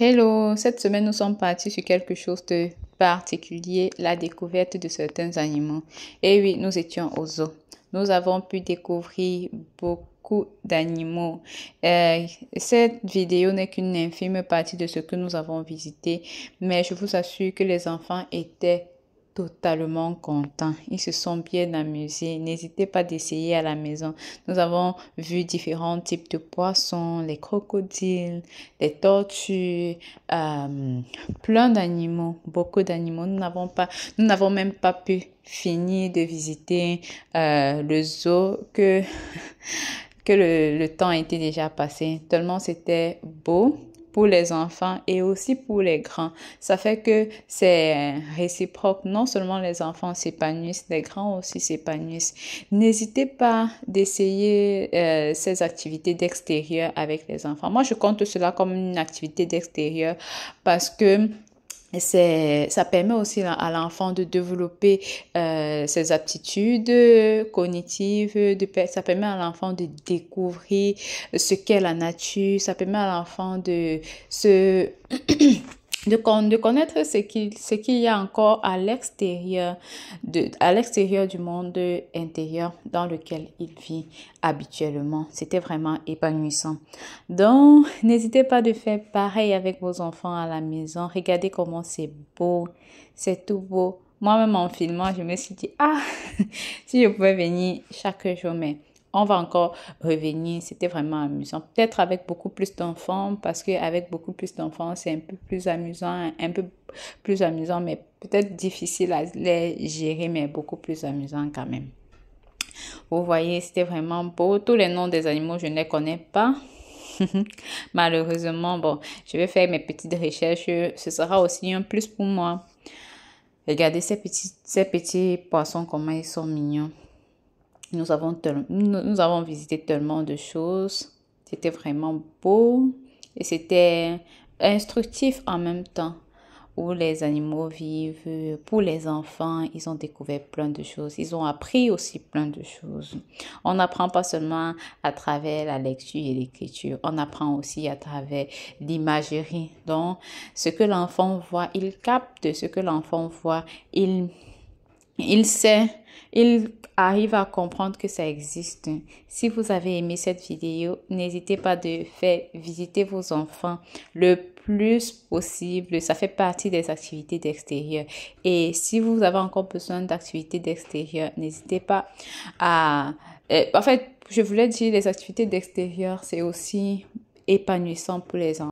Hello, cette semaine nous sommes partis sur quelque chose de particulier, la découverte de certains animaux. Et eh oui, nous étions au zoo. Nous avons pu découvrir beaucoup d'animaux. Euh, cette vidéo n'est qu'une infime partie de ce que nous avons visité, mais je vous assure que les enfants étaient totalement contents. Ils se sont bien amusés. N'hésitez pas d'essayer à la maison. Nous avons vu différents types de poissons, les crocodiles, les tortues, euh, plein d'animaux, beaucoup d'animaux. Nous n'avons pas, nous n'avons même pas pu finir de visiter euh, le zoo que que le, le temps était déjà passé. Tellement c'était beau pour les enfants et aussi pour les grands. Ça fait que c'est réciproque. Non seulement les enfants s'épanouissent, les grands aussi s'épanouissent. N'hésitez pas d'essayer euh, ces activités d'extérieur avec les enfants. Moi, je compte cela comme une activité d'extérieur parce que ça permet aussi à l'enfant de développer euh, ses aptitudes cognitives, de, ça permet à l'enfant de découvrir ce qu'est la nature, ça permet à l'enfant de se... de, connaître ce qu'il y a encore à l'extérieur à l'extérieur du monde intérieur dans lequel il vit habituellement. C'était vraiment épanouissant. Donc, n'hésitez pas de faire pareil avec vos enfants à la maison. Regardez comment c'est beau. C'est tout beau. Moi-même en filmant, je me suis dit, ah, si je pouvais venir chaque jour, mais on va encore revenir. C'était vraiment amusant. Peut-être avec beaucoup plus d'enfants, parce qu'avec beaucoup plus d'enfants, c'est un peu plus amusant, un peu plus amusant, mais peut-être difficile à les gérer, mais beaucoup plus amusant quand même. Vous voyez, c'était vraiment beau. Tous les noms des animaux, je ne les connais pas. Malheureusement, bon, je vais faire mes petites recherches. Ce sera aussi un plus pour moi. Regardez ces petits, ces petits poissons, comment ils sont mignons. Nous avons, nous, avons visité tellement de choses. C'était vraiment beau et c'était instructif en même temps où les animaux vivent, pour les enfants, ils ont découvert plein de choses, ils ont appris aussi plein de choses. On n'apprend pas seulement à travers la lecture et l'écriture, on apprend aussi à travers l'imagerie. Donc, ce que l'enfant voit, il capte, ce que l'enfant voit, il il sait, il arrive à comprendre que ça existe. Si vous avez aimé cette vidéo, n'hésitez pas de faire visiter vos enfants le plus possible. Ça fait partie des activités d'extérieur. Et si vous avez encore besoin d'activités d'extérieur, n'hésitez pas à... Euh, en fait, je voulais dire les activités d'extérieur, c'est aussi épanouissant pour les enfants.